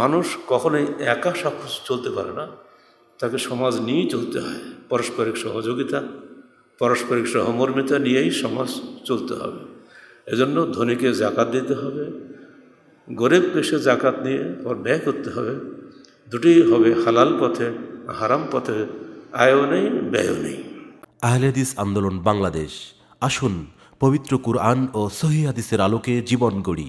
মানুষ কখনোই একা সব চলতে পারে না তাকে সমাজ নিয়েই চলতে হয় পারস্পরিক সহযোগিতা পারস্পরিক সহমর্মিতা নিয়েই সমাজ চলতে হবে এজন্য ধনীকে জাকাত দিতে হবে গরিবকে পেশে জাকাত নিয়ে পর ব্যয় করতে হবে দুটি হবে হালাল পথে হারাম পথে আয়ও নেই ব্যয়ও নেই আহলেদিস আন্দোলন বাংলাদেশ আসুন পবিত্র কুরআন ও সহি হাদিসের আলোকে জীবন গড়ি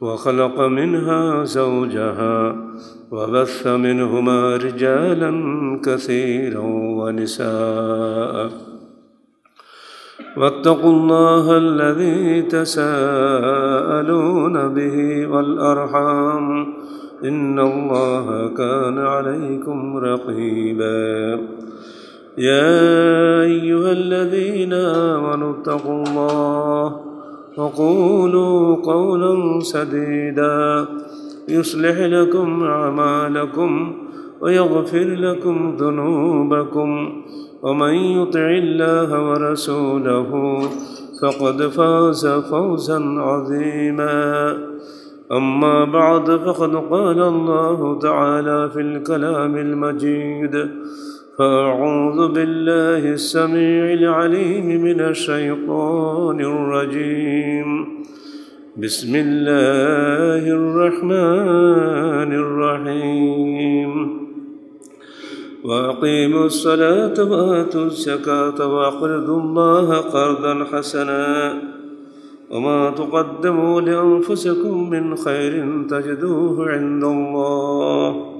وخلق منها زوجها وبث منهما رجالا كثيرا ونساء واتقوا الله الذي تساءلون به والارحام ان الله كان عليكم رقيبا يا ايها الذين امنوا اتقوا الله وقولوا قولا سديدا يصلح لكم أعمالكم ويغفر لكم ذنوبكم ومن يطع الله ورسوله فقد فاز فوزا عظيما أما بعد فقد قال الله تعالى في الكلام المجيد فأعوذ بالله السميع العليم من الشيطان الرجيم بسم الله الرحمن الرحيم وأقيموا الصلاة وآتوا الزكاة وأقرضوا الله قرضا حسنا وما تقدموا لأنفسكم من خير تجدوه عند الله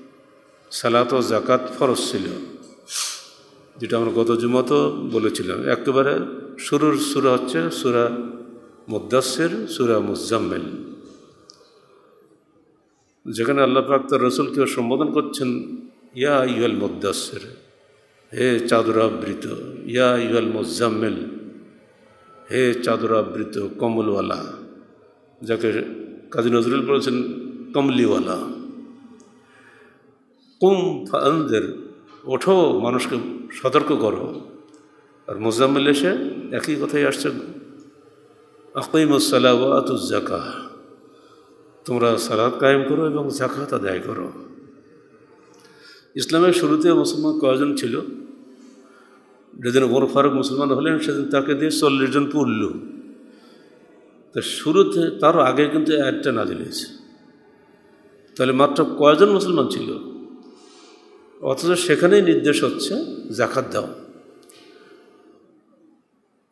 সালাত ও জাকাত ফরজ ছিল যেটা আমরা গত জুমাতেও বলেছিলাম একেবারে শুরুর সুরা হচ্ছে সুরা মুদাসের সুরা মুজাম্মেল যেখানে আল্লাহ প্রাক্ত তার রসুলকে সম্বোধন করছেন ইয়া ইউল মুদাসের হে আবৃত ইয়া ইউল মুজাম্মেল হে আবৃত কমলওয়ালা যাকে কাজী নজরুল বলেছেন কমলিওয়ালা কুম ফানদের ওঠো মানুষকে সতর্ক করো আর মুজাম্মিল এসে একই কথাই আসছে আকিমুসালাওয়াতুজাকা তোমরা সালাদ কায়েম করো এবং জাকাত আদায় করো ইসলামের শুরুতে মুসলমান কয়জন ছিল যেদিন ওমর ফারুক মুসলমান হলেন সেদিন তাকে দিয়ে চল্লিশ জন পড়ল তো শুরুতে তারও আগে কিন্তু একটা না দিলেছে তাহলে মাত্র কয়জন মুসলমান ছিল অথচ সেখানেই নির্দেশ হচ্ছে জাকাত দাও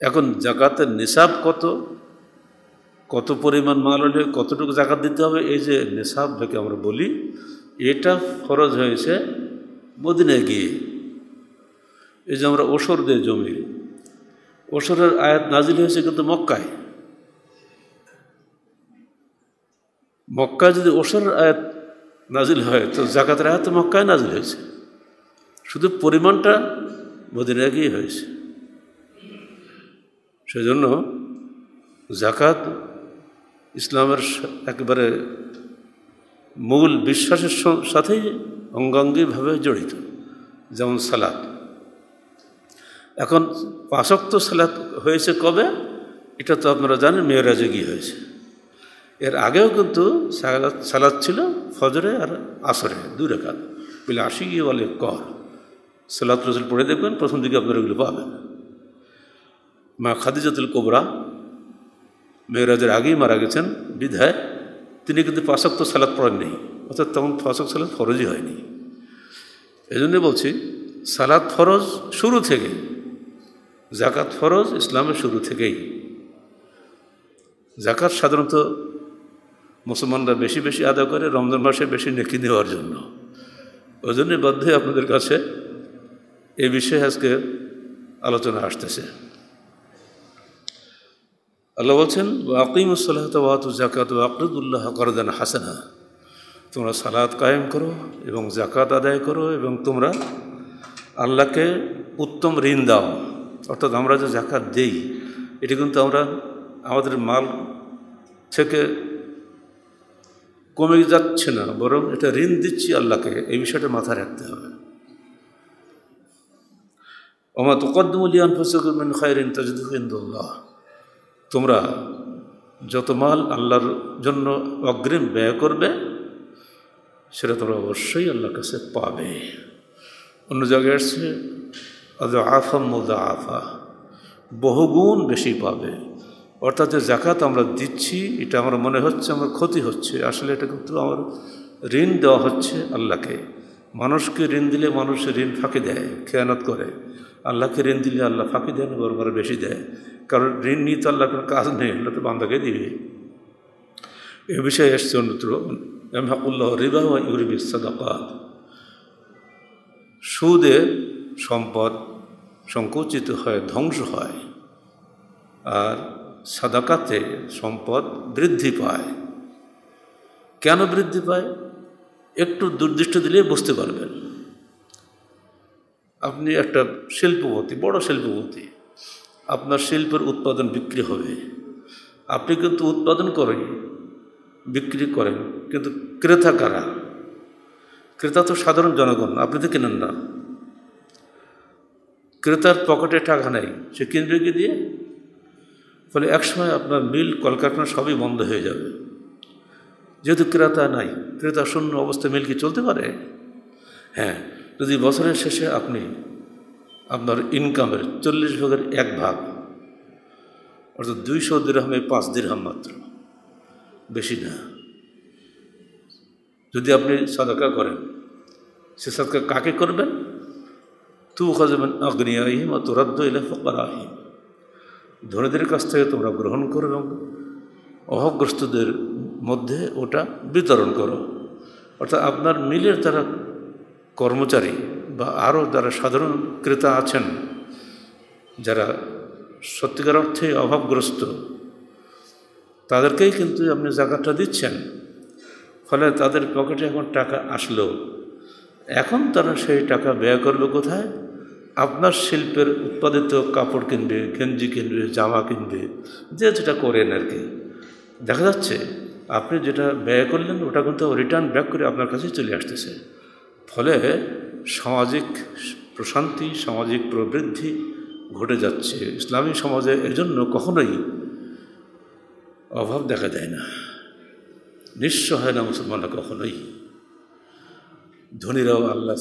এখন জাকাতের নিসাব কত কত পরিমাণ মাল হলে কতটুকু জাকাত দিতে হবে এই যে নিসাব যাকে আমরা বলি এটা ফরজ হয়েছে মদিনায় গিয়ে এই যে আমরা ওসর দিয়ে জমি ওসরের আয়াত নাজিল হয়েছে কিন্তু মক্কায় মক্কায় যদি ওসরের আয়াত নাজিল হয় তো জাকাতের আয়াত মক্কায় নাজিল হয়েছে শুধু পরিমাণটা মদিনায় গিয়ে হয়েছে সেজন্য জাকাত ইসলামের একবারে মূল বিশ্বাসের সাথেই অঙ্গাঙ্গিভাবে জড়িত যেমন সালাদ এখন পাঁচক্ত সালাত হয়েছে কবে এটা তো আপনারা জানেন মেয়রাজে গিয়ে হয়েছে এর আগেও কিন্তু সালাদ ছিল ফজরে আর আসরে দুই রেখাত বলে আশি গিয়ে বলে কর সালাত রসুল পড়ে দেখবেন প্রথম দিকে আপনারা ওগুলো পাবেন মা খাদিজাতুল কোবরা মেয়েরাজের আগেই মারা গেছেন বিধায় তিনি কিন্তু পাশাক্ত সালাদ পড়েননি অর্থাৎ তখন পাশক সালাদ ফরজই হয়নি এই জন্যে বলছি সালাদ ফরজ শুরু থেকে জাকাত ফরজ ইসলামের শুরু থেকেই জাকাত সাধারণত মুসলমানরা বেশি বেশি আদায় করে রমজান মাসে বেশি নেকি নেওয়ার জন্য ওই জন্যে বাধ্য আপনাদের কাছে এ বিষয়ে আজকে আলোচনা আসতেছে আল্লাহ বলছেন আকিম সালাহত জাকাত আকরুদুল্লাহ করদান হাসানা তোমরা সালাদ কায়েম করো এবং জাকাত আদায় করো এবং তোমরা আল্লাহকে উত্তম ঋণ দাও অর্থাৎ আমরা যে জাকাত দেই এটি কিন্তু আমরা আমাদের মাল থেকে কমে যাচ্ছে না বরং এটা ঋণ দিচ্ছি আল্লাহকে এই বিষয়টা মাথায় রাখতে হবে ওমা তোকদ্দমুলিয়ান ফসকুমিন খায়রিন তাজদুল্লাহ তোমরা যত মাল আল্লাহর জন্য অগ্রিম ব্যয় করবে সেটা তোমরা অবশ্যই আল্লাহর কাছে পাবে অন্য জায়গায় আসছে আফা মুদা আফা বহুগুণ বেশি পাবে অর্থাৎ যে জাকাত আমরা দিচ্ছি এটা আমার মনে হচ্ছে আমার ক্ষতি হচ্ছে আসলে এটা কিন্তু আমার ঋণ দেওয়া হচ্ছে আল্লাহকে মানুষকে ঋণ দিলে মানুষ ঋণ ফাঁকে দেয় খেয়ানত করে আল্লাহকে ঋণ দিলে আল্লাহ ফাঁকি দেন বরবার বেশি দেয় কারণ ঋণ নিয়ে তো আল্লাহ কোনো কাজ নেই আল্লাহ তো বান্দাকে দিবে এ বিষয়ে এসছে অন্যত্র হাকুল্লাহ রিবা ও ইউরিবি সাদাকাত সুদে সম্পদ সংকুচিত হয় ধ্বংস হয় আর সাদাকাতে সম্পদ বৃদ্ধি পায় কেন বৃদ্ধি পায় একটু দুর্দৃষ্ট দিলে বুঝতে পারবেন আপনি একটা শিল্পপতি বড় শিল্পপতি আপনার শিল্পের উৎপাদন বিক্রি হবে আপনি কিন্তু উৎপাদন করেন বিক্রি করেন কিন্তু ক্রেতা কারা ক্রেতা তো সাধারণ জনগণ আপনি তো কেনেন না ক্রেতার পকেটে টাকা নেই সে কিনবে কি দিয়ে ফলে একসময় আপনার মিল কলকারখানা সবই বন্ধ হয়ে যাবে যেহেতু ক্রেতা নাই ক্রেতা শূন্য অবস্থায় মিল কি চলতে পারে হ্যাঁ যদি বছরের শেষে আপনি আপনার ইনকামের চল্লিশ ভাগের এক ভাগ অর্থাৎ দুইশো দৃঢ়ামে পাঁচ দৃঢ়াম মাত্র বেশি না যদি আপনি সাদাকা করেন সে সাদকা কাকে করবেন তু অগ্নি আহিম আর এলে ইলা আহিম ধনীদের কাছ থেকে তোমরা গ্রহণ করো এবং অহগ্রস্তদের মধ্যে ওটা বিতরণ করো অর্থাৎ আপনার মিলের তারা কর্মচারী বা আরও যারা সাধারণ ক্রেতা আছেন যারা সত্যিকার অর্থে অভাবগ্রস্ত তাদেরকেই কিন্তু আপনি জায়গাটা দিচ্ছেন ফলে তাদের পকেটে এখন টাকা আসলো এখন তারা সেই টাকা ব্যয় করবে কোথায় আপনার শিল্পের উৎপাদিত কাপড় কিনবে গেঞ্জি কিনবে জামা কিনবে যে যেটা করেন আর কি দেখা যাচ্ছে আপনি যেটা ব্যয় করলেন ওটা কিন্তু রিটার্ন ব্যাক করে আপনার কাছে চলে আসতেছে ফলে সামাজিক প্রশান্তি সামাজিক প্রবৃদ্ধি ঘটে যাচ্ছে ইসলামী সমাজে এজন্য কখনোই অভাব দেখা যায় না নিঃস্ব হয় না মুসলমানরা কখনোই ধনীরাও আল্লাহ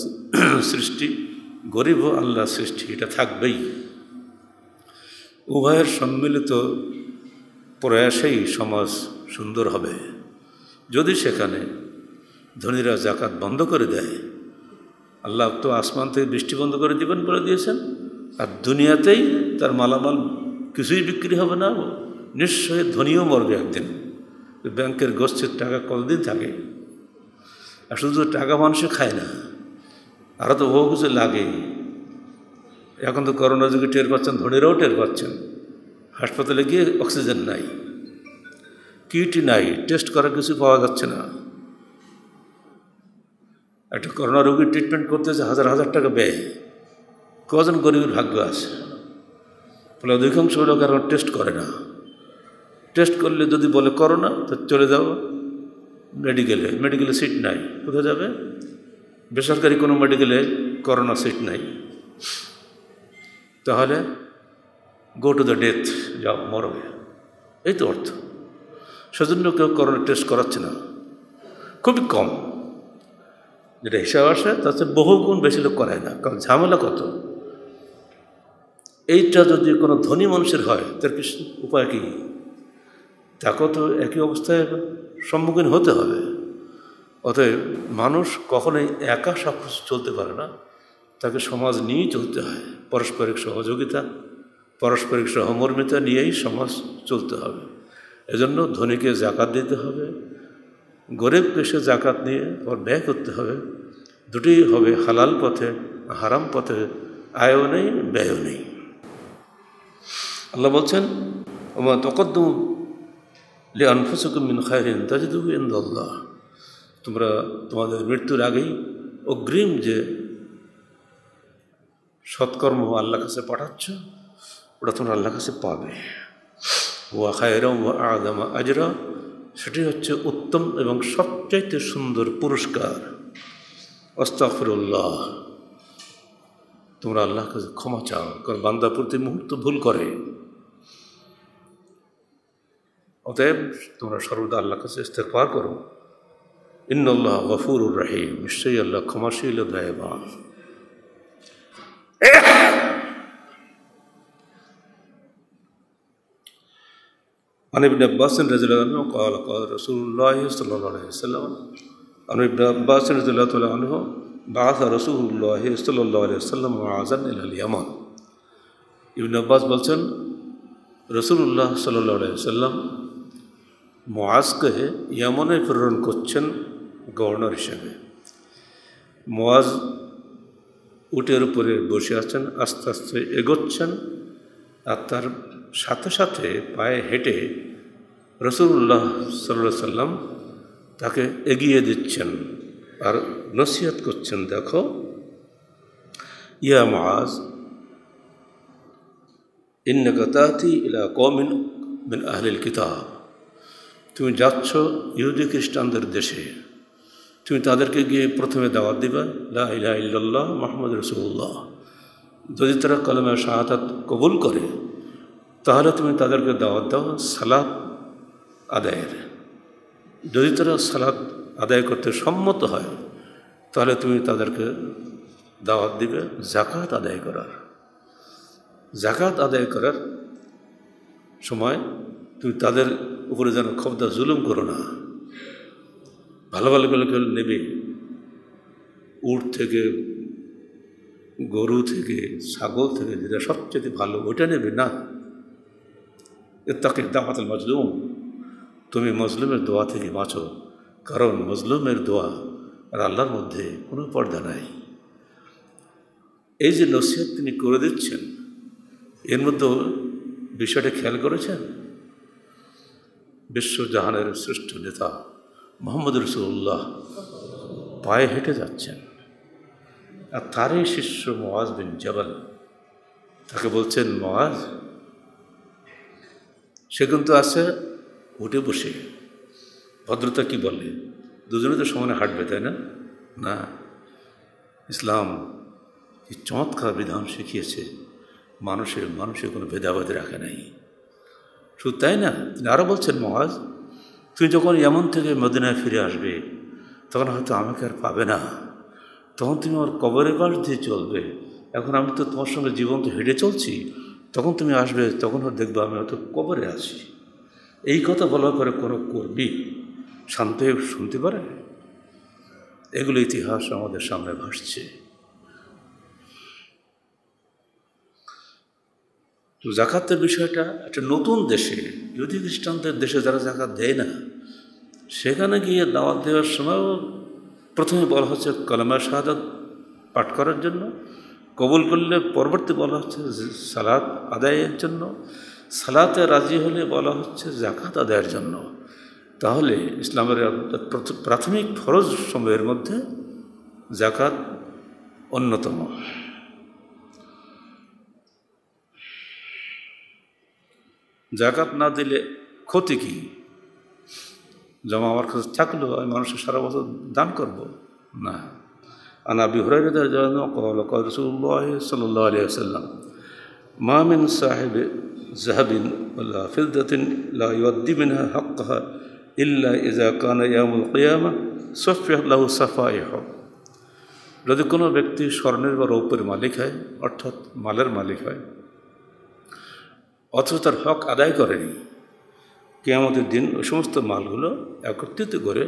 সৃষ্টি গরিবও আল্লাহ সৃষ্টি এটা থাকবেই উভয়ের সম্মিলিত প্রয়াসেই সমাজ সুন্দর হবে যদি সেখানে ধনীরা জাকাত বন্ধ করে দেয় আল্লাহ তো আসমান থেকে বৃষ্টি বন্ধ করে দেবেন বলে দিয়েছেন আর দুনিয়াতেই তার মালামাল কিছুই বিক্রি হবে না নিশ্চয়ই ধনীও মরবে একদিন ব্যাংকের গোষ্ঠীর টাকা কতদিন থাকে আর শুধু টাকা মানুষে খায় না আরও তো বহু কিছু লাগে এখন তো করোনা যুগে টের পাচ্ছেন ধনীরাও টের পাচ্ছেন হাসপাতালে গিয়ে অক্সিজেন নাই কিট নাই টেস্ট করার কিছু পাওয়া যাচ্ছে না একটা করোনা রোগীর ট্রিটমেন্ট করতে হচ্ছে হাজার হাজার টাকা ব্যয় কজন গরিবের ভাগ্য আছে ফলে অধিকাংশ লোক আর টেস্ট করে না টেস্ট করলে যদি বলে করোনা তো চলে যাও মেডিকেলে মেডিকেলে সিট নাই কোথায় যাবে বেসরকারি কোনো মেডিকেলে করোনা সিট নাই তাহলে গো টু দ্য ডেথ যাও মরবে এই তো অর্থ সেজন্য কেউ করোনা টেস্ট করাচ্ছে না খুবই কম যেটা হিসাব আসে তার চেয়ে গুণ বেশি লোক করায় না কারণ ঝামেলা কত এইটা যদি কোনো ধনী মানুষের হয় তার কিছু উপায় কী তাকে তো একই অবস্থায় সম্মুখীন হতে হবে অতএব মানুষ কখনোই একা সব কিছু চলতে পারে না তাকে সমাজ নিয়েই চলতে হয় পারস্পরিক সহযোগিতা পারস্পরিক সহমর্মিতা নিয়েই সমাজ চলতে হবে এজন্য ধনীকে জাকাত দিতে হবে গরিব পেশে জাকাত নিয়ে ওর ব্যয় করতে হবে দুটি হবে হালাল পথে হারাম পথে আয়ও নেই ব্যয়ও নেই আল্লাহ বলছেন আমার তকদ্দম লে আনফুসকুমিন খায়রিন তাজিদু তোমরা তোমাদের মৃত্যুর আগেই অগ্রিম যে সৎকর্ম আল্লাহ কাছে পাঠাচ্ছ ওটা তোমরা আল্লাহ কাছে পাবে ওয়া খায়রা ওয়া আজরা সেটি হচ্ছে উত্তম এবং সবচাইতে সুন্দর পুরস্কার অস্তাফরুল্লাহ তোমরা আল্লাহ কাছে ক্ষমা চাও কারণ বান্দা প্রতি মুহূর্ত ভুল করে অতএব তোমরা সর্বদা আল্লাহ কাছে পার করো ইন্নআল্লাহ গফুরুর রাহিম নিশ্চয়ই আল্লাহ ক্ষমাশীল দয়াবান আন ইবনে আব্বাস রাজিয়াল্লাহু আনহু قال قال রাসূলুল্লাহ সাল্লাল্লাহু আলাইহি ওয়াসাল্লাম আন ইবনে আব্বাস রাজিয়াল্লাহু তাআলা আনহু ইয়ামান ইবনে আব্বাস বলছেন রাসূলুল্লাহ সাল্লাল্লাহু আলাইহি ওয়াসাল্লাম মুআযকে ইয়ামানে প্রেরণ করছেন গভর্নর হিসেবে মোয়াজ উটের উপরে বসে আছেন আস্তে আস্তে এগোচ্ছেন আর তার সাথে সাথে পায়ে হেঁটে রসুল্লাহ সাল্লা সাল্লাম তাকে এগিয়ে দিচ্ছেন আর নসিহত করছেন দেখো ইয়া মাজ ইন্নগতাতি ইলা কমিন মিন আহলিল কিতাব তুমি যাচ্ছ ইহুদি খ্রিস্টানদের দেশে তুমি তাদেরকে গিয়ে প্রথমে দাওয়াত দিবে লা ইলাহা ইল্লাল্লাহ মোহাম্মদ রসুল্লাহ যদি তারা কলমে শাহাদাত কবুল করে তাহলে তুমি তাদেরকে দাওয়াত দাও সালাদ আদায়ের যদি তারা সালাদ আদায় করতে সম্মত হয় তাহলে তুমি তাদেরকে দাওয়াত দিবে জাকাত আদায় করার জাকাত আদায় করার সময় তুমি তাদের উপরে যেন ক্ষমতা জুলুম করো না ভালো ভালো করে নেবে উট থেকে গরু থেকে ছাগল থেকে যেটা সবচেয়ে ভালো ওইটা নেবে না ইত্তাকি দাফাতুল মজলুম তুমি মজলুমের দোয়া থেকে বাঁচো কারণ মজলুমের দোয়া আর আল্লাহর মধ্যে কোনো পর্দা নাই এই যে নসিহত তিনি করে দিচ্ছেন এর মধ্যেও বিষয়টা খেয়াল করেছেন বিশ্বজাহানের শ্রেষ্ঠ নেতা মোহাম্মদ রসুল্লাহ পায়ে হেঁটে যাচ্ছেন আর তারই শিষ্য মোয়াজ বিন জবাল তাকে বলছেন মোয়াজ সে কিন্তু আছে উঠে বসে ভদ্রতা কি বলে দুজনে তো সমানে হাঁটবে তাই না না ইসলাম কি চমৎকার বিধান শিখিয়েছে মানুষের মানুষের কোনো ভেদাভেদ রাখে নাই শুধু তাই না তিনি আরও বলছেন মহাজ তুমি যখন এমন থেকে মদিনায় ফিরে আসবে তখন হয়তো আমাকে আর পাবে না তখন তুমি আমার কবরের পাশ দিয়ে চলবে এখন আমি তো তোমার সঙ্গে জীবন তো হেঁটে চলছি তখন তুমি আসবে তখন দেখবো আমি হয়তো কবরে আছি এই কথা বলার পরে কোনো কর্মী শান্ত হয়ে শুনতে পারে এগুলো ইতিহাস আমাদের সামনে ভাসছে তো জাকাতের বিষয়টা একটা নতুন দেশে যদি খ্রিস্টানদের দেশে যারা জাকাত দেয় না সেখানে গিয়ে দাওয়াত দেওয়ার সময়ও প্রথমে বলা হচ্ছে কলমা শাহাদ পাঠ করার জন্য কবুল করলে পরবর্তী বলা হচ্ছে সালাত আদায়ের জন্য সালাতে রাজি হলে বলা হচ্ছে জাকাত আদায়ের জন্য তাহলে ইসলামের প্রাথমিক ফরজ সময়ের মধ্যে জাকাত অন্যতম জাকাত না দিলে ক্ষতি কি জমা আমার কাছে থাকলো আমি মানুষের সারা বছর দান করব না عن أبي هريرة رضي الله عنه قال قال رسول الله صلى الله عليه وسلم ما من صاحب ذهب ولا فضة لا يؤدي منها حقها إلا إذا كان يوم القيامة صفح له صفائحه যদি কোনো ব্যক্তি স্বর্ণের বা রৌপ্যের মালিক হয় অর্থাৎ মালের মালিক হয় অথচ তার হক আদায় করেনি কেয়ামতের দিন ওই সমস্ত মালগুলো একত্রিত করে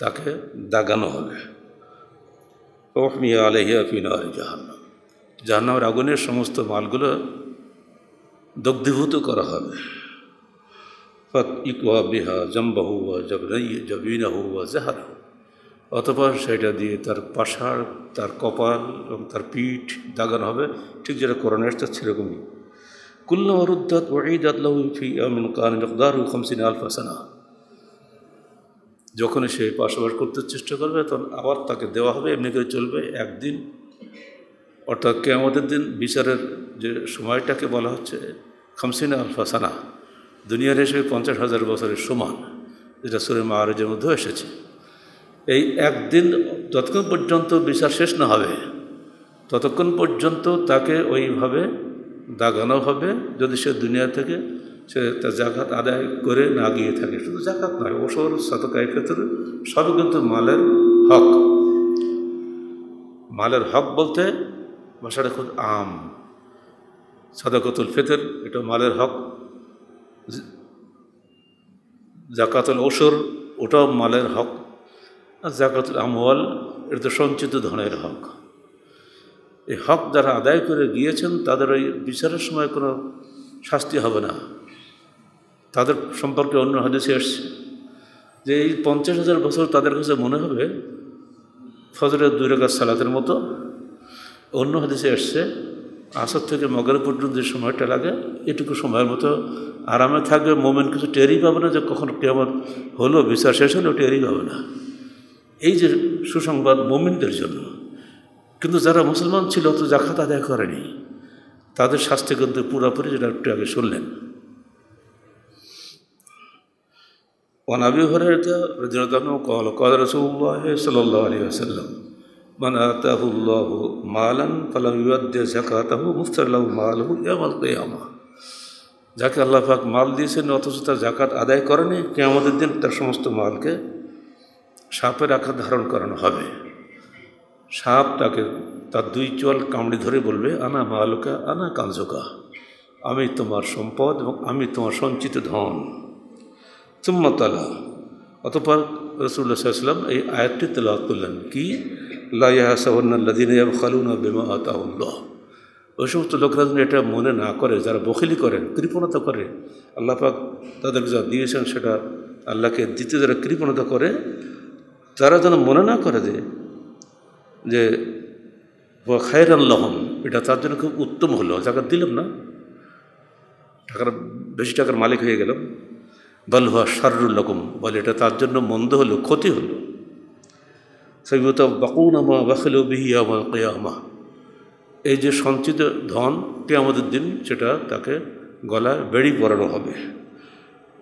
তাকে দাগানো হবে ওহমিয়া আলহিয়া জাহান্নামের আগুনের সমস্ত মালগুলো দগ্ধীভূত করা হবে ফত ইকুয়া বিহা জম্বা হুয়া জবিনা হুয়া অথবা সেটা দিয়ে তার পাশার তার কপাল এবং তার পিঠ দাগানো হবে ঠিক যেটা করোনা এসছে সেরকমই কুল্লা রুদ্দাত ওঈদাত লাহু ফি কান মিকদারু যখনই সে পাশাপাশি করতে চেষ্টা করবে তখন আবার তাকে দেওয়া হবে এমনি করে চলবে একদিন অর্থাৎ কে আমাদের দিন বিচারের যে সময়টাকে বলা হচ্ছে খামসিনা আলফাসানা দুনিয়ার হিসেবে পঞ্চাশ হাজার বছরের সমান যেটা সুরে মাহারজের মধ্যে এসেছে এই একদিন যতক্ষণ পর্যন্ত বিচার শেষ না হবে ততক্ষণ পর্যন্ত তাকে ওইভাবে দাগানো হবে যদি সে দুনিয়া থেকে সে তার জাকাত আদায় করে না গিয়ে থাকে শুধু জাকাত নয় ওসর সতকায় ক্ষেত্রে সব কিন্তু মালের হক মালের হক বলতে ভাষাটা খুব আম সাদাকতুল ফেতের এটা মালের হক জাকাতুল ওসর ওটাও মালের হক আর জাকাতুল আমওয়াল এটা তো সঞ্চিত ধনের হক এই হক যারা আদায় করে গিয়েছেন তাদের ওই বিচারের সময় কোনো শাস্তি হবে না তাদের সম্পর্কে অন্য হাদিসে আসছে যে এই পঞ্চাশ হাজার বছর তাদের কাছে মনে হবে ফজরের দুই রেখা সালাতের মতো অন্য হাদিসে আসছে আসর থেকে মগের পর্যন্ত যে সময়টা লাগে এটুকু সময়ের মতো আরামে থাকবে মোমেন কিছু টেরই পাবে না যে কখন কেমন হলো বিচার শেষ হলো টেরি পাবে না এই যে সুসংবাদ মোমিনদের জন্য কিন্তু যারা মুসলমান ছিল তো জাকাত আদায় করেনি তাদের শাস্তি কিন্তু পুরোপুরি যেটা একটু আগে শুনলেন وعن أبي هريرة رضي الله عنه قال قال رسول الله صلى الله عليه وسلم من آتاه الله مالا فلم يؤدي زكاته مفتر যাকে আল্লাহ পাক মাল দিয়েছেন অথচ তার জাকাত আদায় করেনি আমাদের দিন তার সমস্ত মালকে সাপের আকার ধারণ করানো হবে সাপ তাকে তার দুই চোয়াল কামড়ে ধরে বলবে আনা মালুকা আনা কাঞ্জকা আমি তোমার সম্পদ এবং আমি তোমার সঞ্চিত ধন চুম্মতলা অতপর রসুল্লা সাল্লাম এই আয়াতটি তেলাওয়াত করলেন কি লাহসাল্লাহ ওই সমস্ত লোকরা যেন এটা মনে না করে যারা বখিলি করেন কৃপণতা করে আল্লাহ পাক তাদের যা দিয়েছেন সেটা আল্লাহকে দিতে যারা কৃপণতা করে তারা যেন মনে না করে যে যে খায়ের আল্লাহম এটা তার জন্য খুব উত্তম হলো যাকে দিলাম না টাকার বেশি টাকার মালিক হয়ে গেলাম বলহুয়া সর্রুল রকম বলে এটা তার জন্য মন্দ হলো ক্ষতি হলো সৈবত বাকুনামা বাখল বিহিয়ামা কেয়ামা এই যে সঞ্চিত ধন আমাদের দিন সেটা তাকে গলায় বেড়ি পরানো হবে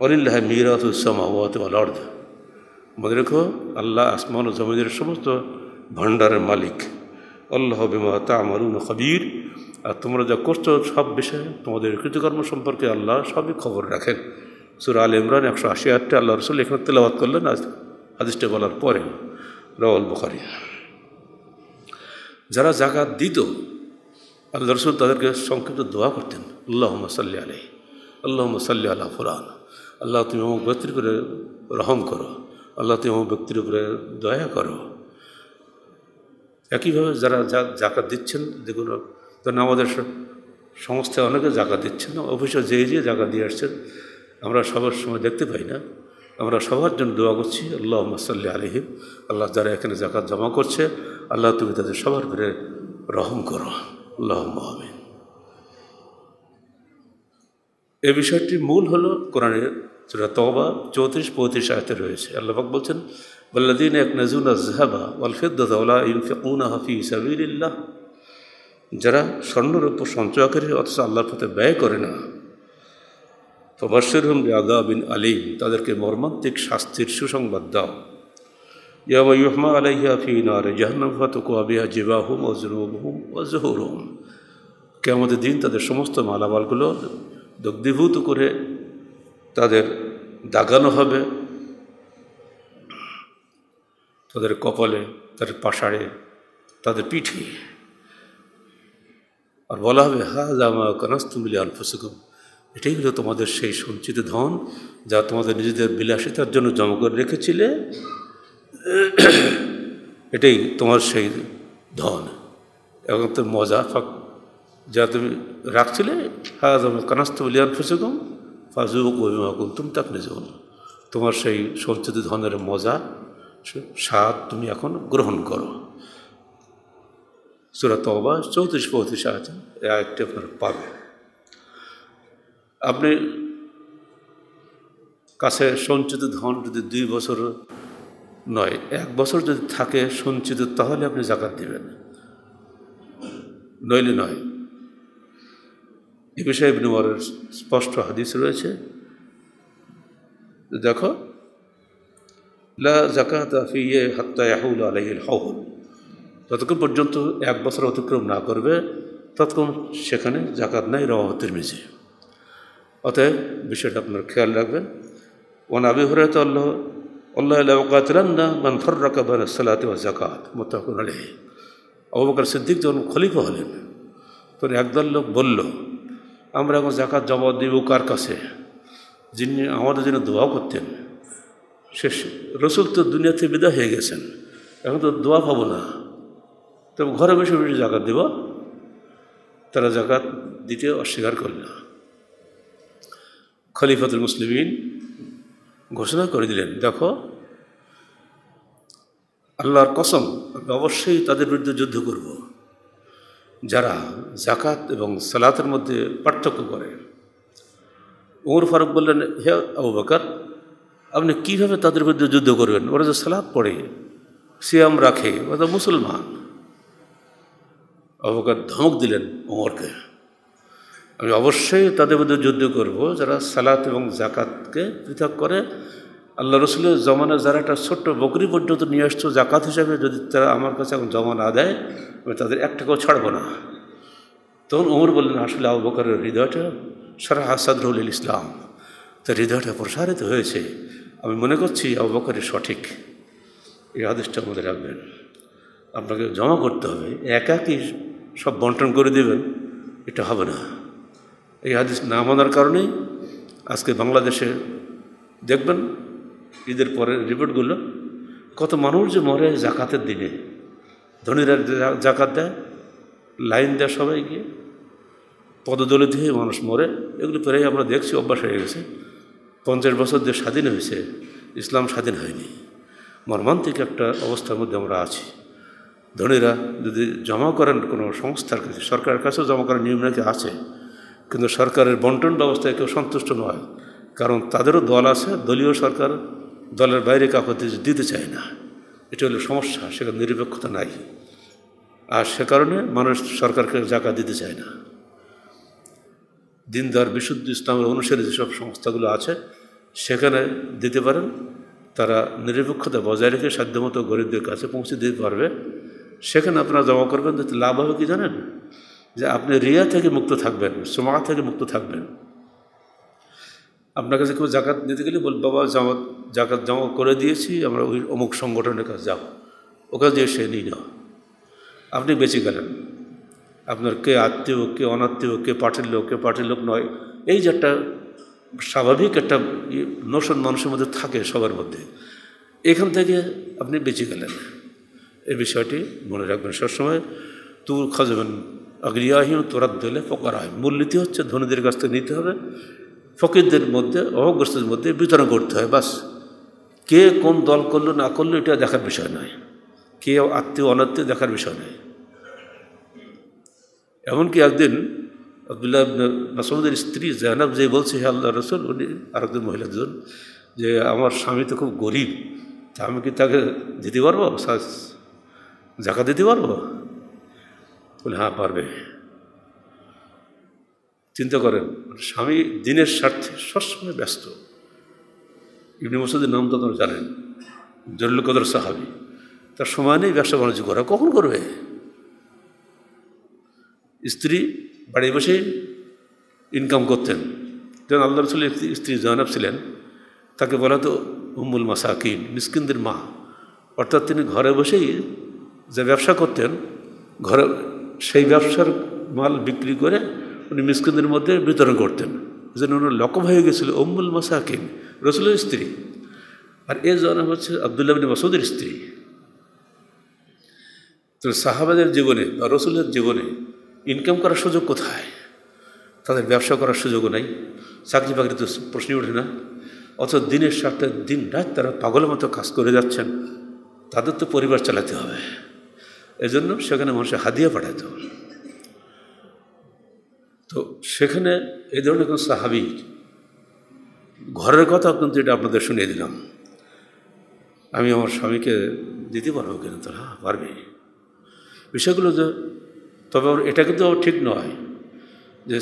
অলিল্লাহ মিরাত উসামাওয়াত অলার্ধ মনে রেখো আল্লাহ আসমান ও জমিনের সমস্ত ভাণ্ডারের মালিক আল্লাহ বিমা আমারুন কবির আর তোমরা যা করছো সব বিষয়ে তোমাদের কৃতকর্ম সম্পর্কে আল্লাহ সবই খবর রাখেন সুরা আল ইমরান একশো আশি আটটা আল্লাহ রসুল এখানে তেলাবাদ করলেন হাদিসটা বলার পরে রওয়াল বুখারি যারা জাকাত দিত আল্লাহ রসুল তাদেরকে সংক্ষিপ্ত দোয়া করতেন আল্লাহ সাল্লি আলাই আল্লাহ সাল্লি আল্লাহ ফুরান আল্লাহ তুমি অমুক ব্যক্তির করে রহম করো আল্লাহ তুমি অমুক ব্যক্তির উপরে দয়া করো একইভাবে যারা যা জাকাত দিচ্ছেন যেগুলো ধরেন আমাদের সংস্থায় অনেকে জাকাত দিচ্ছেন অফিসে যেয়ে যেয়ে জাকাত দিয়ে আসছেন আমরা সবার সময় দেখতে পাই না আমরা সবার জন্য দোয়া করছি আল্লাহ মাসাল্লি আলহিম আল্লাহ যারা এখানে জাকাত জমা করছে আল্লাহ তুমি তাদের সবার করে রহম করো আল্লাহ মহামিন এ বিষয়টি মূল হল কোরআনের সেটা তবা চৌত্রিশ পঁয়ত্রিশ আয়তে রয়েছে আল্লাহবাক বলছেন বল্লাদিন এক নাজুন আজহাবা ওয়ালফেদ্দাউলা ইউনফিকুনা হাফি সাবিল্লাহ যারা স্বর্ণরূপ সঞ্চয়কারী অথচ আল্লাহর পথে ব্যয় করে না তো বাসিরহম আদা বিন আলিম তাদেরকে মর্মান্তিক শাস্তির সুসংবাদ দাও ইয়াবা ইহমা আলাইহা ফি নারে জাহান্নাম ফাতুকুয়া হুম জিবাহুম অজরুবহুম কে কেমন দিন তাদের সমস্ত মালামালগুলো দগ্ধীভূত করে তাদের দাগানো হবে তাদের কপালে তাদের পাশাড়ে তাদের পিঠে আর বলা হবে হা জামা কনাস্তুমিলি আলফুসুকুম এটাই হলো তোমাদের সেই সঞ্চিত ধন যা তোমাদের নিজেদের বিলাসিতার জন্য জমা করে রেখেছিলে এটাই তোমার সেই ধন এবং তোর মজা ফাঁক যা তুমি রাখছিলে হ্যাঁ তোমার কানাস্তবলিয়ান ফুসেকম ফাজুক অভিমাকুম তুমি তাক নিজেও তোমার সেই সঞ্চিত ধনের মজা স্বাদ তুমি এখন গ্রহণ করো সুরাত অবা চৌত্রিশ পঁয়ত্রিশ আছে একটি আপনার পাবে আপনি কাছে সঞ্চিত ধন যদি দুই বছর নয় এক বছর যদি থাকে সঞ্চিত তাহলে আপনি জাকাত দেবেন নইলে নয় এ বিষয়ে বিনিময়ের স্পষ্ট হাদিস রয়েছে দেখো লা জাকাত ফিয়ে হাত্তা ইয়াহুল আলহিল হাউল ততক্ষণ পর্যন্ত এক বছর অতিক্রম না করবে ততক্ষণ সেখানে জাকাত নাই রওয়াতের মেজে অতএব বিষয়টা আপনার খেয়াল রাখবেন ওন আবি হরাত আল্লাহ আল্লাহ রান্না মান ফর্রাকা বান সালাতে ও জাকাত মোতাকুন আলহ অবকার সিদ্দিক যখন খলিফা হলেন তখন একদল লোক বলল আমরা এখন জাকাত জমা দিব কার কাছে যিনি আমাদের জন্য দোয়া করতেন শেষ রসুল তো দুনিয়াতে বিদায় হয়ে গেছেন এখন তো দোয়া পাবো না তবে ঘরে বসে বসে জাকাত দেব তারা জাকাত দিতে অস্বীকার করল খলিফাতুল মুসলিমিন ঘোষণা করে দিলেন দেখো আল্লাহর কসম আমি অবশ্যই তাদের বিরুদ্ধে যুদ্ধ করব যারা জাকাত এবং সালাতের মধ্যে পার্থক্য করে ওমর ফারুক বললেন হে আবু বাকার আপনি কীভাবে তাদের বিরুদ্ধে যুদ্ধ করবেন ওরা যে সালাদ পড়ে সিয়াম রাখে ওরা মুসলমান আবু বাকার ধমক দিলেন ওমরকে আমি অবশ্যই তাদের মধ্যে যুদ্ধ করব যারা সালাত এবং জাকাতকে পৃথক করে আল্লাহ রসুলের জমানা যারা একটা ছোট্ট বকরি পর্যন্ত নিয়ে আসছো জাকাত হিসাবে যদি তারা আমার কাছে এখন জমা না দেয় আমি তাদের একটাকেও ছাড়বো না তখন ওমর বললেন আসলে আবু বকরের হৃদয়টা সারা হাসাদুল ইসলাম তার হৃদয়টা প্রসারিত হয়েছে আমি মনে করছি আবু বকরের সঠিক এই আদেশটা আমাদের রাখবেন আপনাকে জমা করতে হবে একাকি সব বন্টন করে দেবেন এটা হবে না এই হাদিস না মানার কারণেই আজকে বাংলাদেশে দেখবেন ঈদের পরে রিপোর্টগুলো কত মানুষ যে মরে জাকাতের দিনে ধনীরা জাকাত দেয় লাইন দেয় সবাই গিয়ে পদদলিত হয়ে মানুষ মরে এগুলো প্রায় আমরা দেখছি অভ্যাস হয়ে গেছে পঞ্চাশ বছর দিয়ে স্বাধীন হয়েছে ইসলাম স্বাধীন হয়নি মর্মান্তিক একটা অবস্থার মধ্যে আমরা আছি ধনীরা যদি জমা করেন কোনো সংস্থার কাছে সরকারের কাছেও জমা করার নিয়ম নাকি আছে কিন্তু সরকারের বন্টন ব্যবস্থায় কেউ সন্তুষ্ট নয় কারণ তাদেরও দল আছে দলীয় সরকার দলের বাইরে কাউকে দিতে চায় না এটা হলো সমস্যা সেখানে নিরপেক্ষতা নাই আর সে কারণে মানুষ সরকারকে জাকা দিতে চায় না দিনদার বিশুদ্ধ ইসলামের অনুসারে যেসব সংস্থাগুলো আছে সেখানে দিতে পারেন তারা নিরপেক্ষতা বজায় রেখে সাধ্যমতো গরিবদের কাছে পৌঁছে দিতে পারবে সেখানে আপনারা জমা করবেন লাভ হবে কি জানেন যে আপনি রিয়া থেকে মুক্ত থাকবেন সোমা থেকে মুক্ত থাকবেন আপনার কাছে কেউ জাকাত নিতে গেলে বল বাবা জামাত জাকাত জমা করে দিয়েছি আমরা ওই অমুক সংগঠনের কাছে যাব ওখানে দিয়ে সে নিয়ে নেওয়া আপনি বেঁচে গেলেন আপনার কে আত্মীয় কে অনাত্মীয় কে পার্টির লোক কে পার্টির লোক নয় এই যে একটা স্বাভাবিক একটা নোশন মানুষের মধ্যে থাকে সবার মধ্যে এখান থেকে আপনি বেঁচে গেলেন এই বিষয়টি মনে রাখবেন সবসময় তুর খজবেন আগ্রিয়াহীন তোরাত দিলে ফকর হয় মূলনীতি হচ্ছে ধনীদের কাছ থেকে নিতে হবে ফকিরদের মধ্যে অভাবগ্রস্তদের মধ্যে বিতরণ করতে হয় বাস কে কোন দল করলো না করলো এটা দেখার বিষয় নয় কে আত্মীয় অনাত্মীয় দেখার বিষয় নয় এমনকি একদিন আবদুল্লাহ মাসুদের স্ত্রী জাহনাব যে বলছে হে আল্লাহ রসুল উনি আরেকজন মহিলা দুজন যে আমার স্বামী তো খুব গরিব তা আমি কি তাকে দিতে পারবো জাকা দিতে পারবো বলে হ্যাঁ পারবে চিন্তা করেন স্বামী দিনের স্বার্থে সবসময় ব্যস্ত ইবনি মসুদের নাম তো তোমরা জানেন জরুল কদর সাহাবি তার সময় নেই ব্যবসা বাণিজ্য করা কখন করবে স্ত্রী বাড়ি বসে ইনকাম করতেন যেমন আল্লাহ রসুল স্ত্রী জয়নাব ছিলেন তাকে বলা তো উম্মুল মাসাকিন মিসকিনদের মা অর্থাৎ তিনি ঘরে বসেই যে ব্যবসা করতেন ঘরে সেই ব্যবসার মাল বিক্রি করে উনি মিসকিনদের মধ্যে বিতরণ করতেন যেন ওনার লকব হয়ে গেছিল অম্মুল মাসাকিম রসুলের স্ত্রী আর এ জনা হচ্ছে আবদুল্লাবিন মাসুদের স্ত্রী তো সাহাবাদের জীবনে বা রসুলের জীবনে ইনকাম করার সুযোগ কোথায় তাদের ব্যবসা করার সুযোগও নাই চাকরি বাকরি তো প্রশ্নই ওঠে না অথচ দিনের সাতটা দিন রাত তারা পাগলের মতো কাজ করে যাচ্ছেন তাদের তো পরিবার চালাতে হবে এজন্য সেখানে মানুষের হাদিয়া পাঠাতো তো সেখানে এই ধরনের কোনো সাহাবি ঘরের কথা কিন্তু এটা আপনাদের শুনিয়ে দিলাম আমি আমার স্বামীকে দিতে পারবো কিন্তু তো হ্যাঁ পারবে বিষয়গুলো যে তবে এটা কিন্তু ঠিক নয় যে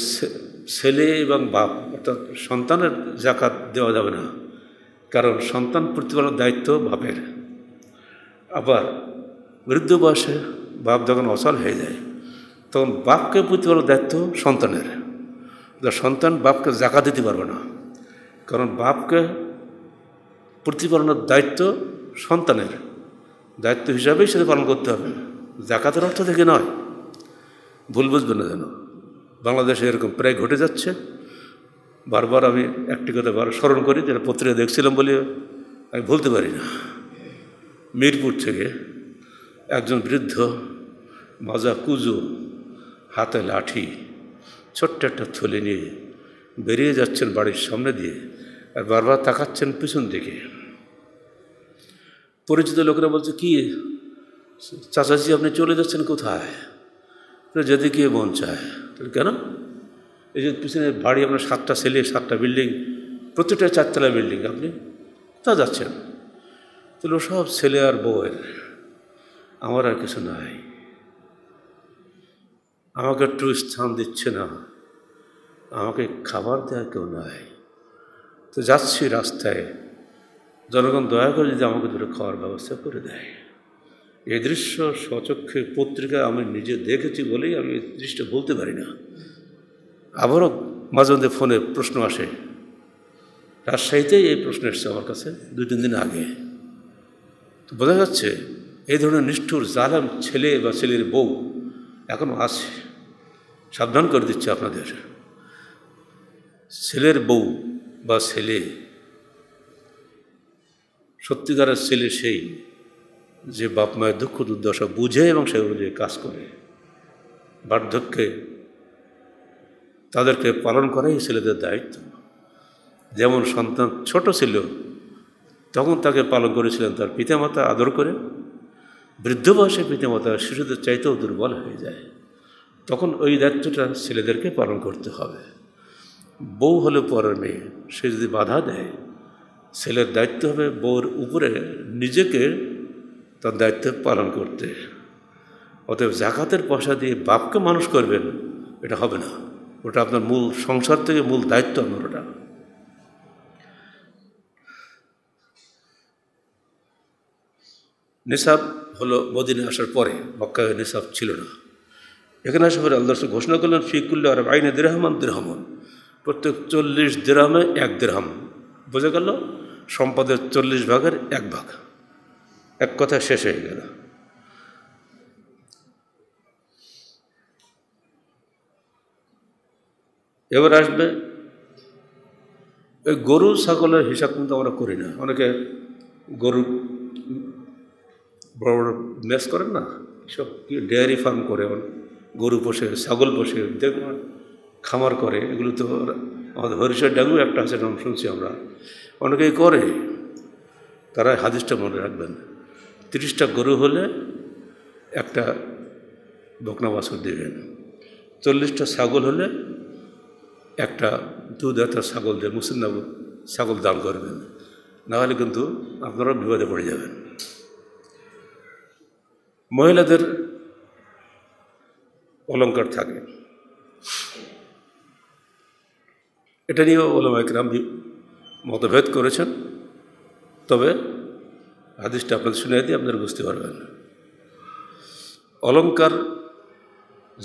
ছেলে এবং বাপ অর্থাৎ সন্তানের জাকাত দেওয়া যাবে না কারণ সন্তান প্রতিপালন দায়িত্ব বাপের আবার বৃদ্ধ বয়সে বাপ যখন অচল হয়ে যায় তখন বাপকে প্রতিপালক দায়িত্ব সন্তানের সন্তান বাপকে জাকা দিতে পারবে না কারণ বাপকে প্রতিপালনের দায়িত্ব সন্তানের দায়িত্ব হিসাবেই সেটা পালন করতে হবে জাকাতের অর্থ থেকে নয় ভুল বুঝবে না যেন বাংলাদেশে এরকম প্রায় ঘটে যাচ্ছে বারবার আমি একটি কথা বার স্মরণ করি যেটা পত্রিকা দেখছিলাম বলে আমি ভুলতে পারি না মিরপুর থেকে একজন বৃদ্ধ মাজা কুজো হাতে লাঠি ছোট্ট একটা থলি নিয়ে বেরিয়ে যাচ্ছেন বাড়ির সামনে দিয়ে আর বারবার তাকাচ্ছেন পিছন দিকে পরিচিত লোকেরা বলছে কি চাচাজি আপনি চলে যাচ্ছেন কোথায় যেতে গিয়ে মন চায় কেন এই যে পিছনে বাড়ি আপনার সাতটা ছেলে সাতটা বিল্ডিং প্রতিটা চারতলা বিল্ডিং আপনি তা যাচ্ছেন তাহলে সব ছেলে আর বউয়ের আমার আর কিছু নাই আমাকে একটু স্থান দিচ্ছে না আমাকে খাবার দেওয়া কেউ নাই তো যাচ্ছি রাস্তায় জনগণ দয়া করে যদি আমাকে দুটো খাওয়ার ব্যবস্থা করে দেয় এই দৃশ্য স্বচক্ষে পত্রিকায় আমি নিজে দেখেছি বলেই আমি এই দৃশ্য বলতে পারি না আবারও মাঝে মধ্যে ফোনে প্রশ্ন আসে রাজশাহীতেই এই প্রশ্ন এসছে আমার কাছে দুই তিন দিন আগে তো বোঝা যাচ্ছে এই ধরনের নিষ্ঠুর জালাম ছেলে বা ছেলের বউ এখনও আছে সাবধান করে দিচ্ছে আপনাদের ছেলের বউ বা ছেলে সত্যিকারের ছেলে সেই যে বাপ মায়ের দুঃখ দুর্দশা বুঝে এবং সে অনুযায়ী কাজ করে বার্ধক্যে তাদেরকে পালন করাই ছেলেদের দায়িত্ব যেমন সন্তান ছোট ছিল তখন তাকে পালন করেছিলেন তার পিতামাতা আদর করে বৃদ্ধ বয়সে পিতামাতা শিশুদের চাইতেও দুর্বল হয়ে যায় তখন ওই দায়িত্বটা ছেলেদেরকে পালন করতে হবে বউ হলো পরের মেয়ে সে যদি বাধা দেয় ছেলের দায়িত্ব হবে বউর উপরে নিজেকে তার দায়িত্ব পালন করতে অতএব জাকাতের পয়সা দিয়ে বাপকে মানুষ করবেন এটা হবে না ওটা আপনার মূল সংসার থেকে মূল দায়িত্ব আপনার ওটা নিসাব হলো মদিনে আসার পরে মক্কায় নিসাব ছিল না এখানে আসার পরে আল্লাহ ঘোষণা করলেন ফিকুল্লা আর আইনে দেরহমান দেরহমন প্রত্যেক চল্লিশ দেরহামে এক দেরহাম বোঝা গেল সম্পদের চল্লিশ ভাগের এক ভাগ এক কথা শেষ হয়ে গেল এবার আসবে ওই গরু ছাগলের হিসাব কিন্তু আমরা করি না অনেকে গরু বড় বড় মেস করেন না সব ডেয়ারি ফার্ম করে গরু পোষে ছাগল পোষে দেখুন খামার করে এগুলো তো আমাদের হরিষের ডাঙ্গু একটা আছে নাম শুনছি আমরা অনেকেই করে তারা হাদিসটা মনে রাখবেন তিরিশটা গরু হলে একটা বকনা বাছুর দেবেন চল্লিশটা ছাগল হলে একটা একটা ছাগল দেবে মুসলিম ছাগল দান করবেন নাহলে কিন্তু আপনারা বিপদে পড়ে যাবেন মহিলাদের অলঙ্কার থাকে এটা নিয়েও ওলামা রাম মতভেদ করেছেন তবে হাদিসটা আপনাদের শুনে দিয়ে আপনার বুঝতে পারবেন অলঙ্কার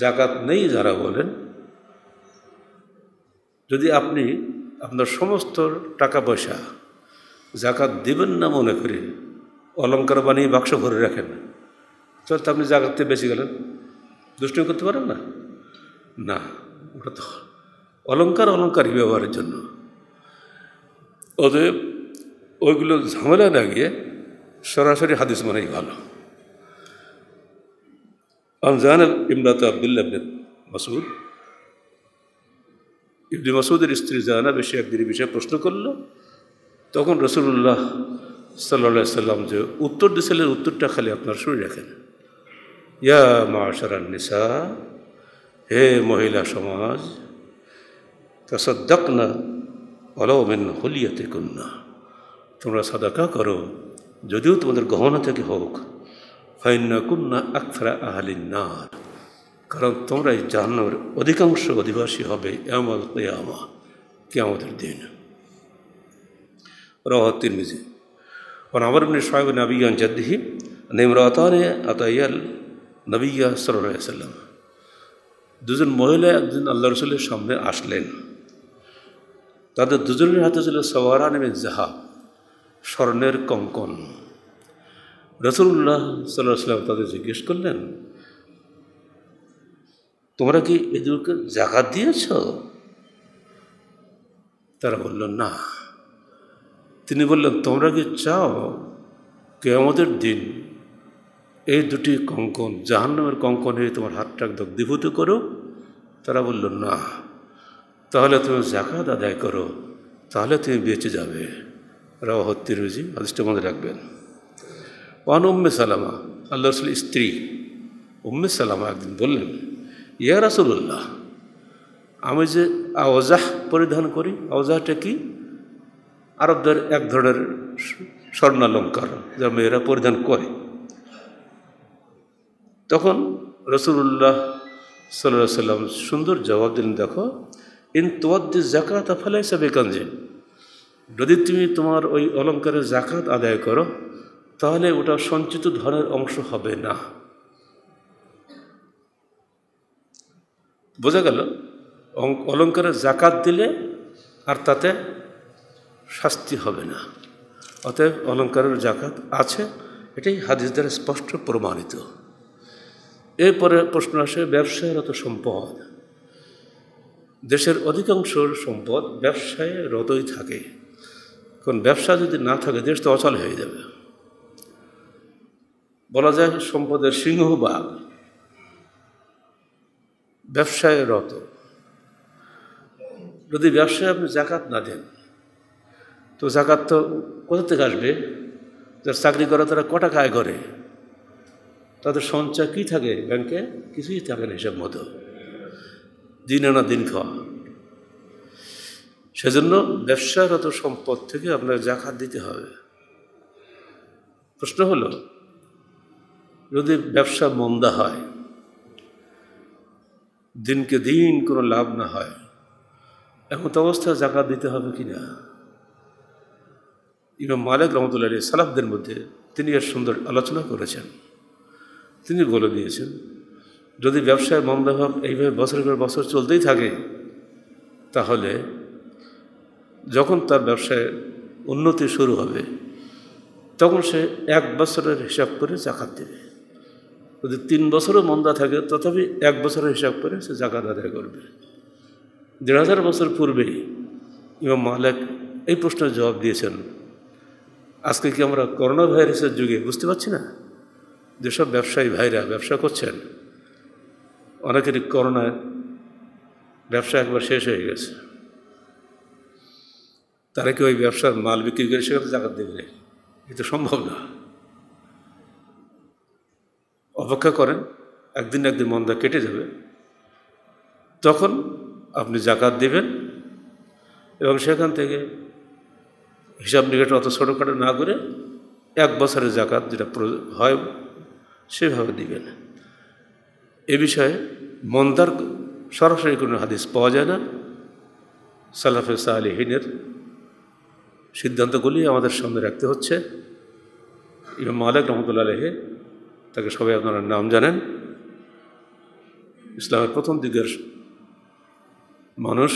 জাকাত নেই যারা বলেন যদি আপনি আপনার সমস্ত টাকা পয়সা জাকাত দেবেন না মনে করে অলঙ্কার বানিয়ে বাক্স ভরে রাখেন চল তো আপনি জাগাতে বেঁচে গেলেন দুষ্টমি করতে পারেন না না ওটা তো অলঙ্কার অলঙ্কারই ব্যবহারের জন্য অতএব ওইগুলো ঝামেলা না গিয়ে সরাসরি হাদিস মানেই ভালো আনজান ইমরাত আবদুল্লা মাসুদ ইবনে মাসুদের স্ত্রী জানা বেশি একদিন বিষয়ে প্রশ্ন করল তখন রসুল্লাহ সাল্লা সাল্লাম যে উত্তর দিয়েছিলেন উত্তরটা খালি আপনার শুনে রাখেন ইয়া মাশারান নিসা হে মহিলা সমাজ তসদ্দাক না অলমিন হলিয়াতে কন্যা তোমরা সাদাকা করো যদিও তোমাদের গহনা থেকে হোক ফাইন্না কুন্না আখরা আহালি নার কারণ তোমরা এই জাহান্নামের অধিকাংশ অধিবাসী হবে এমন কে আমাদের দিন রহতির মিজি ونعمر আমার شعيب النبي عن جده ان امرأتان নবীয়া সাল্লাম দুজন মহিলা একদিন আল্লাহ রসুলের সামনে আসলেন তাদের দুজনের হাতে ছিল সওয়ারা নেমে জাহা স্বর্ণের কঙ্কন রসুল্লাহ সাল্লাহ সাল্লাম তাদের জিজ্ঞেস করলেন তোমরা কি এদেরকে জাকাত দিয়েছ তারা বলল না তিনি বললেন তোমরা কি চাও আমাদের দিন এই দুটি কঙ্কন জাহান্নামের কঙ্কন হয়ে তোমার হাতটা দগ্ধীভূত করো তারা বলল না তাহলে তুমি জাকাত আদায় করো তাহলে তুমি বেঁচে যাবে হত্যির রুজি আদিষ্ট মনে রাখবেন ওয়ান উম্মে সালামা আল্লাহ রসুল স্ত্রী উম্মে সালামা একদিন বললেন ইয়া রাসুল্লাহ আমি যে আওয়াজাহ পরিধান করি আওয়াজাহটা কি আরবদের এক ধরনের স্বর্ণালঙ্কার যা মেয়েরা পরিধান করে তখন রসুল্লাহ সাল্লাহ সাল্লাম সুন্দর জবাব দিলেন দেখো ইন তোয়াদ্দি জাকাত আফালাই সাবে কাঞ্জে যদি তুমি তোমার ওই অলঙ্কারের জাকাত আদায় করো তাহলে ওটা সঞ্চিত ধনের অংশ হবে না বোঝা গেল অলঙ্কারে জাকাত দিলে আর তাতে শাস্তি হবে না অতএব অলঙ্কারের জাকাত আছে এটাই হাদিস দ্বারা স্পষ্ট প্রমাণিত এরপরে প্রশ্ন আসে ব্যবসায়ের এত সম্পদ দেশের অধিকাংশ সম্পদ ব্যবসায় রতই থাকে কারণ ব্যবসা যদি না থাকে দেশ তো অচল হয়ে যাবে বলা যায় সম্পদের সিংহভাগ ব্যবসায় রত যদি ব্যবসায় আপনি জাকাত না দেন তো জাকাত তো কোথা থেকে আসবে যারা চাকরি করে তারা কটা কায় আয় করে তাদের সঞ্চয় কী থাকে ব্যাংকে কিছুই থাকে না হিসাব মতো দিন আনা দিন খাওয়া সেজন্য ব্যবসারত সম্পদ থেকে আপনার জাকাত দিতে হবে প্রশ্ন হলো যদি ব্যবসা মন্দা হয় দিনকে দিন কোনো লাভ না হয় এখন তো অবস্থা জাকাত দিতে হবে কি না ইমাম মালিক রহমতুল্লাহ সালাফদের মধ্যে তিনি এর সুন্দর আলোচনা করেছেন তিনি বলে দিয়েছেন যদি ব্যবসায় মন্দাভাব এইভাবে বছরের পর বছর চলতেই থাকে তাহলে যখন তার ব্যবসায় উন্নতি শুরু হবে তখন সে এক বছরের হিসাব করে জাকাত দেবে যদি তিন বছরও মন্দা থাকে তথাপি এক বছরের হিসাব করে সে জাকাত আদায় করবে দেড় হাজার বছর পূর্বেই ইমাম মালেক এই প্রশ্নের জবাব দিয়েছেন আজকে কি আমরা করোনা ভাইরাসের যুগে বুঝতে পারছি না যেসব ব্যবসায়ী ভাইরা ব্যবসা করছেন অনেকেরই করোনায় ব্যবসা একবার শেষ হয়ে গেছে তারা কি ওই ব্যবসার মাল বিক্রি করে সেখানে জাকাত দেবে এটা সম্ভব না অপেক্ষা করেন একদিন একদিন মন্দা কেটে যাবে তখন আপনি জাকাত দেবেন এবং সেখান থেকে হিসাব নিকেট অত ছোটোখাটো না করে এক বছরের জাকাত যেটা হয় সেভাবে না এ বিষয়ে মন্দার সরাসরি কোনো হাদিস পাওয়া যায় না সালাফে সালিহীনের সিদ্ধান্তগুলি আমাদের সামনে রাখতে হচ্ছে ইমাম মালিক রহমতুল্লা আলহে তাকে সবাই আপনারা নাম জানেন ইসলামের প্রথম দিকের মানুষ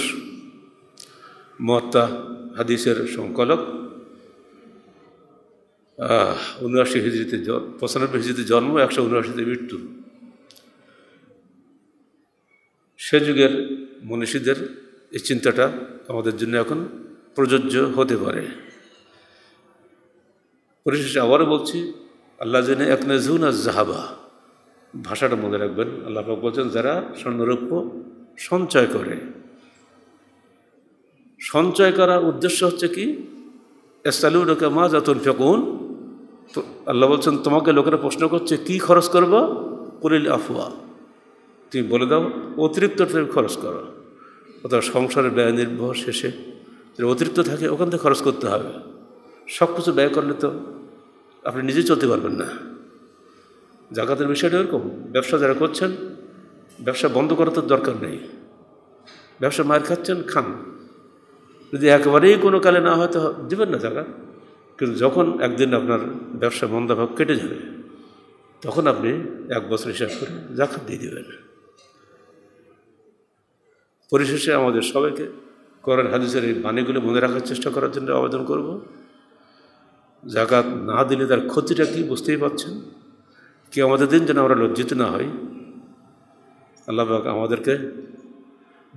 মত্তা হাদিসের সংকলক উনআশি হিজড়িতে পঁচানব্বই হিজড়িতে জন্ম একশো উনআশিতে মৃত্যু সে যুগের মনীষীদের এই চিন্তাটা আমাদের জন্য এখন প্রযোজ্য হতে পারে পরিশেষে আবারও বলছি আল্লাহ জেনে এক নজুন আর জাহাবা ভাষাটা মনে রাখবেন আল্লাহ বলছেন যারা স্বর্ণরূপ্য সঞ্চয় করে সঞ্চয় করার উদ্দেশ্য হচ্ছে কি এস্তালু মা যাতন ফেকুন তো আল্লাহ বলছেন তোমাকে লোকেরা প্রশ্ন করছে কি খরচ করব করিল আফুয়া তুমি বলে দাও অতিরিক্ত তুমি খরচ করো অথবা সংসারের ব্যয় নির্ভর শেষে অতিরিক্ত থাকে ওখান থেকে খরচ করতে হবে সব কিছু ব্যয় করলে তো আপনি নিজে চলতে পারবেন না জাকাতের বিষয়টা এরকম ব্যবসা যারা করছেন ব্যবসা বন্ধ করার তো দরকার নেই ব্যবসা মার খাচ্ছেন খান যদি একেবারেই কোনো কালে না হয় তো দেবেন না জাকাত কিন্তু যখন একদিন আপনার ব্যবসা মন্দাভাব কেটে যাবে তখন আপনি এক বছর হিসাব করে জাকাত দিয়ে দেবেন পরিশেষে আমাদের সবাইকে করার হাদিসের এই বাণীগুলো মনে রাখার চেষ্টা করার জন্য আবেদন করব জাকাত না দিলে তার ক্ষতিটা কি বুঝতেই পারছেন কি আমাদের দিন যেন আমরা লজ্জিত না হই আল্লাহবাক আমাদেরকে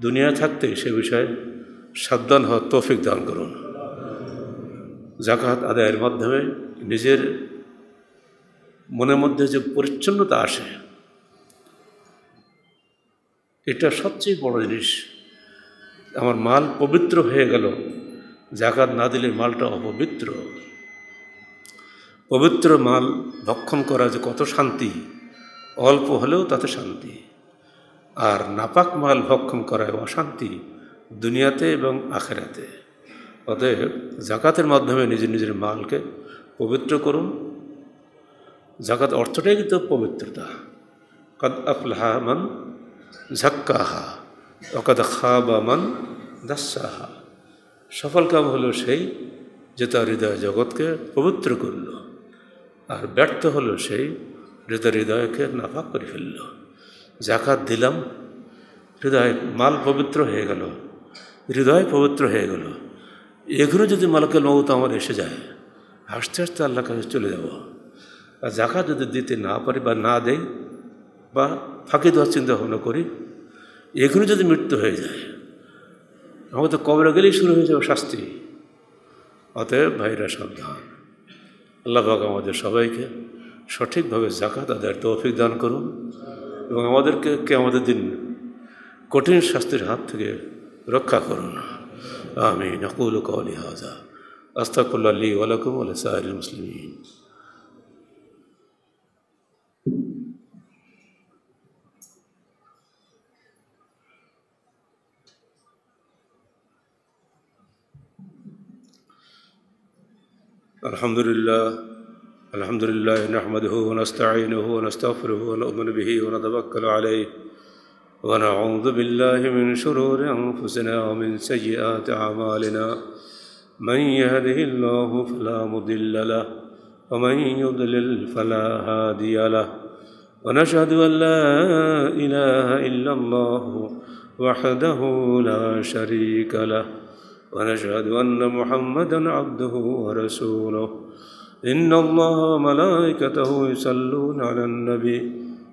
দুনিয়া থাকতে সে বিষয়ে সাবধান হওয়ার তৌফিক দান করুন জাকাত আদায়ের মাধ্যমে নিজের মনের মধ্যে যে পরিচ্ছন্নতা আসে এটা সবচেয়ে বড় জিনিস আমার মাল পবিত্র হয়ে গেল জাকাত না দিলে মালটা অপবিত্র পবিত্র মাল ভক্ষণ করা যে কত শান্তি অল্প হলেও তাতে শান্তি আর নাপাক মাল ভক্ষণ করায় অশান্তি দুনিয়াতে এবং আখেরাতে অতএব জাকাতের মাধ্যমে নিজের নিজের মালকে পবিত্র করুন জাকাত অর্থটাই কিন্তু পবিত্রতা কদ আফলাহা মান ঝাক্কাহা অকদ খাবা মান দাসাহা সফল কাম হল সেই যে তার হৃদয় জগৎকে পবিত্র করল আর ব্যর্থ হলো সেই যে তার হৃদয়কে নাফাক করে ফেলল জাকাত দিলাম হৃদয় মাল পবিত্র হয়ে গেল হৃদয় পবিত্র হয়ে গেল এগুলো যদি মালাকাল মৌত আমার এসে যায় আস্তে আস্তে আল্লাহ কাছে চলে যাব আর জাকা যদি দিতে না পারি বা না দেয় বা ফাঁকি দেওয়ার চিন্তা ভাবনা করি এখনও যদি মৃত্যু হয়ে যায় আমাকে তো কবরে গেলেই শুরু হয়ে যাবে শাস্তি অতএব ভাইরা সাবধান আল্লাহ বাক আমাদের সবাইকে সঠিকভাবে জাকাত তাদের তৌফিক দান করুন এবং আমাদেরকে কে আমাদের দিন কঠিন শাস্তির হাত থেকে রক্ষা করুন آمين أقول قولي هذا أستغفر الله لي ولكم ولسائر المسلمين الحمد لله الحمد لله نحمده ونستعينه ونستغفره ونؤمن به ونتوكل عليه ونعوذ بالله من شرور أنفسنا ومن سيئات أعمالنا من يهده الله فلا مضل له ومن يضلل فلا هادي له ونشهد أن لا إله إلا الله وحده لا شريك له ونشهد أن محمدا عبده ورسوله إن الله وملائكته يصلون على النبي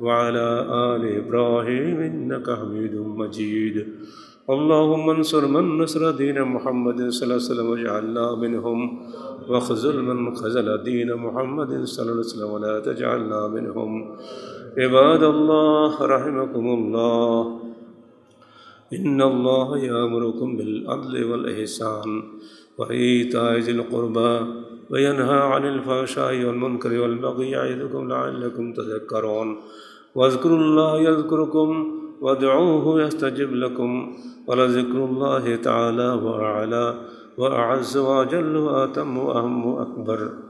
وعلى آل إبراهيم إنك حميد مجيد اللهم انصر من نصر دين محمد صلى الله عليه وسلم واجعلنا منهم واخذل من خذل دين محمد صلى الله عليه وسلم ولا تجعلنا منهم عباد الله رحمكم الله إن الله يأمركم بالعدل والإحسان وإيتاء ذي القربى وينهى عن الفحشاء والمنكر والبغي يعظكم لعلكم تذكرون واذكروا الله يذكركم وادعوه يستجب لكم ولذكر الله تعالى وأعلى وأعز وأجل وأتم وأهم وأكبر